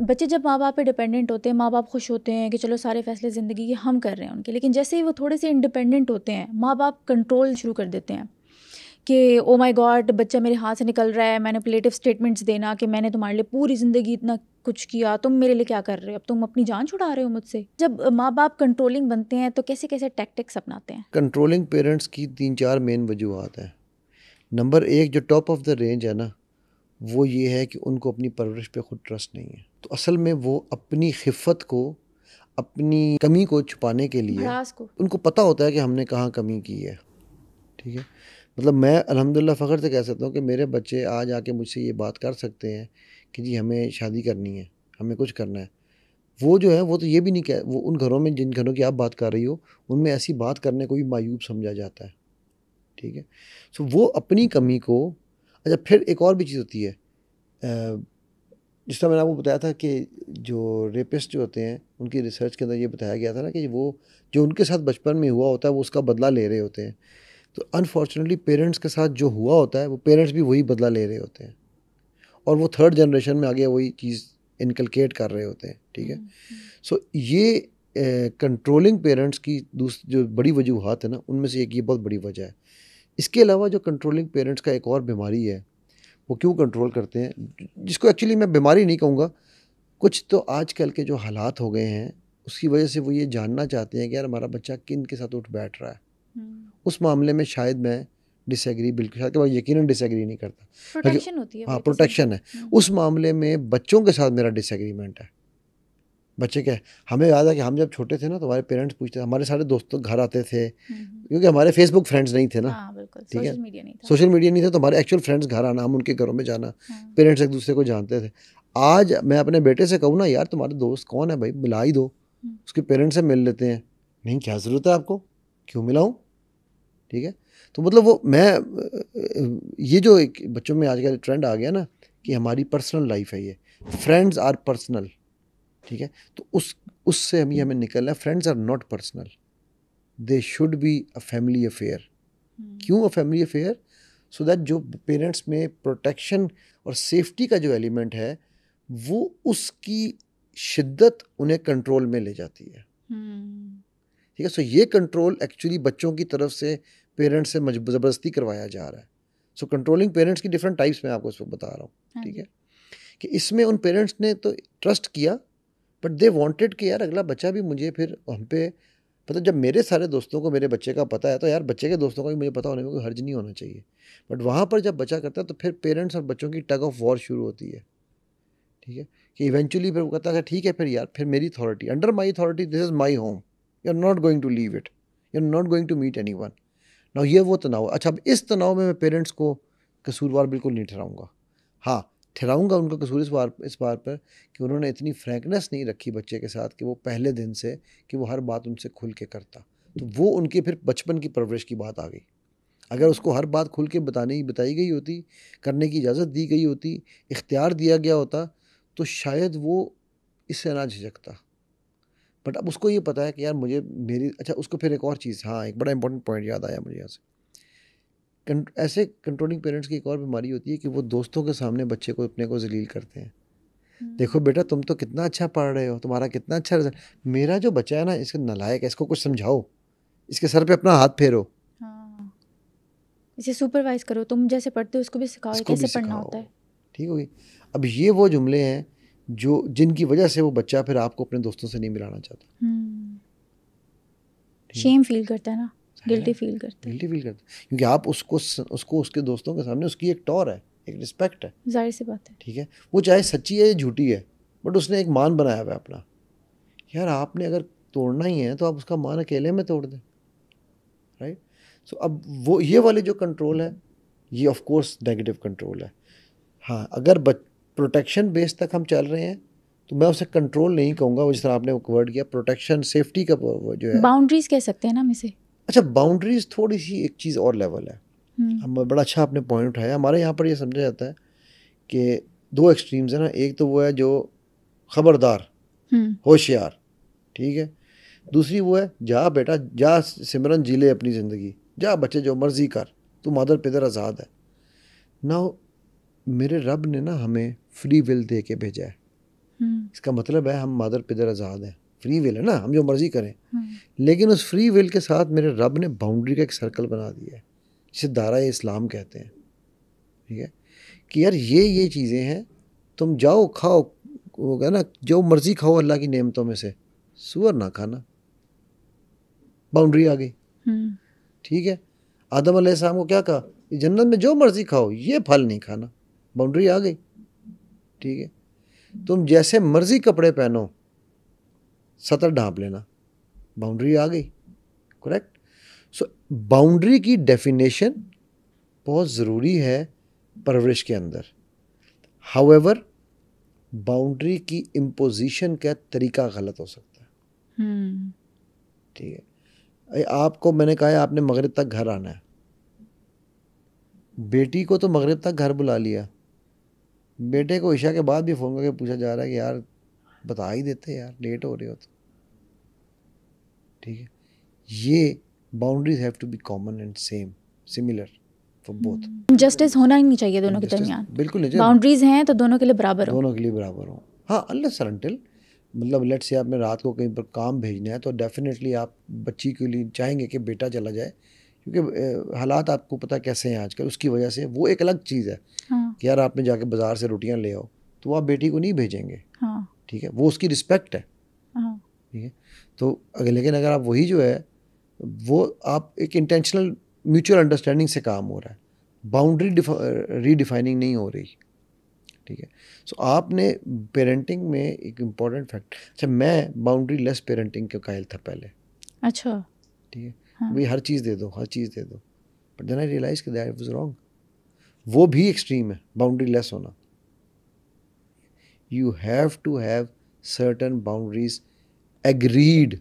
बच्चे जब माँ बाप पे डिपेंडेंट होते हैं माँ बाप खुश होते हैं कि चलो सारे फैसले ज़िंदगी के हम कर रहे हैं उनके लेकिन जैसे ही वो थोड़े से इंडिपेंडेंट होते हैं माँ बाप कंट्रोल शुरू कर देते हैं कि ओ माय गॉड बच्चा मेरे हाथ से निकल रहा है मैंने प्लेटिव स्टेटमेंट्स देना कि मैंने तुम्हारे लिए पूरी ज़िंदगी इतना कुछ किया तुम मेरे लिए क्या कर रहे हो अब तुम अपनी जान छुड़ा रहे हो मुझसे जब माँ बाप कंट्रोलिंग बनते हैं तो कैसे कैसे टैक्टिक्स अपनाते हैं कंट्रोलिंग पेरेंट्स की तीन चार मेन वजूहत हैं नंबर एक जो टॉप ऑफ द रेंज है ना वो ये है कि उनको अपनी परवरिश पे खुद ट्रस्ट नहीं है तो असल में वो अपनी खिफत को अपनी कमी को छुपाने के लिए उनको पता होता है कि हमने कहाँ कमी की है ठीक है मतलब मैं अलहमदिल्ला फ़ख्र से कह सकता हूँ कि मेरे बच्चे आज आके मुझसे ये बात कर सकते हैं कि जी हमें शादी करनी है हमें कुछ करना है वो जो है वो तो ये भी नहीं कह वो उन घरों में जिन घरों की आप बात कर रही हो उनमें ऐसी बात करने को भी मायूब समझा जाता है ठीक है सो वो अपनी कमी को अच्छा फिर एक और भी चीज़ होती है जिस तरह मैंने आपको बताया था कि जो रेपिस्ट जो होते हैं उनकी रिसर्च के अंदर ये बताया गया था ना कि वो जो उनके साथ बचपन में हुआ होता है वो उसका बदला ले रहे होते हैं तो अनफॉर्चुनेटली पेरेंट्स के साथ जो हुआ होता है वो पेरेंट्स भी वही बदला ले रहे होते हैं और वो थर्ड जनरेशन में आगे वही चीज़ इनकलकेट कर रहे होते हैं ठीक है सो हम्म, हम्म। so, ये कंट्रोलिंग पेरेंट्स की दूसरी जो बड़ी वजूहत है ना उनमें से एक ये बहुत बड़ी वजह है इसके अलावा जो कंट्रोलिंग पेरेंट्स का एक और बीमारी है वो क्यों कंट्रोल करते हैं जिसको एक्चुअली मैं बीमारी नहीं कहूँगा कुछ तो आजकल के जो हालात हो गए हैं उसकी वजह से वो ये जानना चाहते हैं कि यार हमारा बच्चा किन के साथ उठ बैठ रहा है हम्म। उस मामले में शायद मैं डिसएग्री बिल्कुल शायद मैं यकीन डिसएग्री नहीं करता प्रोटेक्शन होती है हाँ प्रोटेक्शन है हम्म। उस मामले में बच्चों के साथ मेरा डिसएग्रीमेंट है बच्चे क्या हमें याद है कि हम जब छोटे थे ना तो हमारे पेरेंट्स पूछते हमारे सारे दोस्त घर आते थे हम्म। क्योंकि हमारे फेसबुक फ्रेंड्स नहीं थे ना हाँ, ठीक है सोशल मीडिया नहीं था तो हमारे एक्चुअल फ्रेंड्स घर आना हम उनके घरों में जाना पेरेंट्स हाँ। एक दूसरे को जानते थे आज मैं अपने बेटे से कहूँ ना यार तुम्हारे दोस्त कौन है भाई मिला ही दो हम्म। उसके पेरेंट्स से मिल लेते हैं नहीं क्या ज़रूरत है आपको क्यों मिलाऊँ ठीक है तो मतलब वो मैं ये जो एक बच्चों में आजकल ट्रेंड आ गया ना कि हमारी पर्सनल लाइफ है ये फ्रेंड्स आर पर्सनल ठीक है तो उस उससे हमें हमें निकलना है friends are not personal they should be a family affair क्यों a family affair so that जो पेरेंट्स में प्रोटेक्शन और सेफ्टी का जो एलिमेंट है वो उसकी शिद्दत उन्हें कंट्रोल में ले जाती है hmm. ठीक है सो ये कंट्रोल एक्चुअली बच्चों की तरफ से पेरेंट्स से ज़बरदस्ती करवाया जा रहा है सो कंट्रोलिंग पेरेंट्स की डिफरेंट टाइप्स में आपको इस बता रहा हूँ हाँ ठीक है कि इसमें उन पेरेंट्स ने तो ट्रस्ट किया बट दे वॉन्टेड कि यार अगला बच्चा भी मुझे फिर हम पे मतलब जब मेरे सारे दोस्तों को मेरे बच्चे का पता है तो यार बच्चे के दोस्तों का भी मुझे पता होने में कोई हर्ज नहीं होना चाहिए बट वहाँ पर जब बच्चा करता है तो फिर पेरेंट्स और बच्चों की टग ऑफ वॉर शुरू होती है ठीक है कि इवेंचुअली फिर वो कहता है अच्छा, ठीक है फिर यार फिर मेरी authority under my authority this is my home you are not going to leave it you are not going to meet any one ना ये वो तनाव अच्छा अब इस तनाव में मैं पेरेंट्स को कसूरवार बिल्कुल नहीं ठहराऊँगा हाँ ठहराऊंगा उनको कसूर इस बार इस बार पर कि उन्होंने इतनी फ्रैंकनेस नहीं रखी बच्चे के साथ कि वो पहले दिन से कि वो हर बात उनसे खुल के करता तो वो उनके फिर बचपन की परवरिश की बात आ गई अगर उसको हर बात खुल के बताने बताई गई होती करने की इजाज़त दी गई होती इख्तियार दिया गया होता तो शायद वो इससे ना झिझकता बट अब उसको ये पता है कि यार मुझे मेरी अच्छा उसको फिर एक और चीज़ हाँ एक बड़ा इंपॉर्टेंट पॉइंट याद आया मुझे यहाँ से ऐसे कंट्रोलिंग पेरेंट्स की एक और बीमारी होती है कि वो दोस्तों के सामने बच्चे को अपने को जलील करते हैं हम्म। देखो बेटा तुम तो कितना अच्छा पढ़ रहे हो तुम्हारा कितना अच्छा रिजल्ट मेरा जो बच्चा है ना इसके नलायक है इसको कुछ समझाओ इसके सर पे अपना हाथ फेरो हाँ। इसे सुपरवाइज करो तुम जैसे पढ़ते हो उसको भी सिखाओ इसको कैसे भी पढ़ना होता है ठीक होगी अब ये वो जुमले हैं जो जिनकी वजह से वो बच्चा फिर आपको अपने दोस्तों से नहीं मिलाना चाहता शेम हम्म। फील करता है ना गिल्टी फील करते गिल्टी फील करते क्योंकि आप उसको उसको उसके दोस्तों के सामने उसकी एक टॉर है एक रिस्पेक्ट है जाहिर सी बात है ठीक है वो चाहे सच्ची है या झूठी है बट उसने एक मान बनाया हुआ है अपना यार आपने अगर तोड़ना ही है तो आप उसका मान अकेले में तोड़ दें राइट सो अब वो ये वाले जो कंट्रोल है ये ऑफ कोर्स नेगेटिव कंट्रोल है हाँ अगर प्रोटेक्शन बेस तक हम चल रहे हैं तो मैं उसे कंट्रोल नहीं कहूँगा जिस तरह आपने वर्ड किया प्रोटेक्शन सेफ्टी का जो है बाउंड्रीज कह सकते हैं ना हम इसे अच्छा बाउंड्रीज थोड़ी सी एक चीज़ और लेवल है हम हम्म। बड़ा अच्छा आपने पॉइंट उठाया हमारे यहाँ पर यह समझा जाता है कि दो एक्सट्रीम्स है ना एक तो वो है जो खबरदार हम्म। होशियार ठीक है दूसरी वो है जा बेटा जा सिमरन जिले अपनी ज़िंदगी जा बच्चे जो मर्जी कर तू मादर पिदर आज़ाद है ना मेरे रब ने ना हमें फ्री विल दे के भेजा है हम्म। इसका मतलब है हम मादर पिदर आज़ाद हैं फ्री विल है ना हम जो मर्जी करें हम्म। लेकिन उस फ्री विल के साथ मेरे रब ने बाउंड्री का एक सर्कल बना दिया है जिसे दारा इस्लाम कहते हैं ठीक है कि यार ये ये चीज़ें हैं तुम जाओ खाओ वो क्या ना जो मर्ज़ी खाओ अल्लाह की नेमतों में से सुअर ना खाना बाउंड्री आ गई हम्म। ठीक है आदम आदमी को क्या कहा जन्नत में जो मर्ज़ी खाओ ये फल नहीं खाना बाउंड्री आ गई ठीक है तुम जैसे मर्ज़ी कपड़े पहनो सतर ढांप लेना बाउंड्री आ गई करेक्ट सो बाउंड्री की डेफिनेशन बहुत ज़रूरी है परवरिश के अंदर हाउएवर बाउंड्री की इम्पोजिशन का तरीका गलत हो सकता है हम्म। ठीक है आपको मैंने कहा है आपने मगरब तक घर आना है बेटी को तो मगरब तक घर बुला लिया बेटे को ईशा के बाद भी फ़ोन करके पूछा जा रहा है कि यार बता ही देते यार लेट हो रहे हो तो ठीक है ये boundaries have to be common and same similar for both justice होना ही नहीं चाहिए दोनों के दरमियान बिल्कुल नहीं बाउंड्रीज हैं तो दोनों के लिए बराबर हो दोनों के लिए बराबर हो हाँ अल्लाह सर अंटिल मतलब लेट से आपने रात को कहीं पर काम भेजना है तो डेफिनेटली आप बच्ची के लिए चाहेंगे कि बेटा चला जाए क्योंकि हालात आपको पता कैसे हैं आजकल उसकी वजह से वो एक अलग चीज़ है हाँ। कि यार आपने जाके बाज़ार से रोटियां ले आओ तो आप बेटी को नहीं भेजेंगे हाँ। ठीक है वो उसकी रिस्पेक्ट है हाँ। ठीक है तो अगर लेकिन अगर आप वही जो है वो आप एक इंटेंशनल म्यूचुअल अंडरस्टैंडिंग से काम हो रहा है बाउंड्री रीडिफाइनिंग नहीं हो रही ठीक है सो so, आपने पेरेंटिंग में एक इम्पॉर्टेंट फैक्ट अच्छा मैं बाउंड्री लेस पेरेंटिंग का कायल था पहले अच्छा ठीक है हाँ. भाई हर चीज़ दे दो हर चीज़ दे दो बट देन आई रियलाइज कि दैट रॉन्ग वो भी एक्सट्रीम है बाउंड्री लेस होना you have to have certain boundaries agreed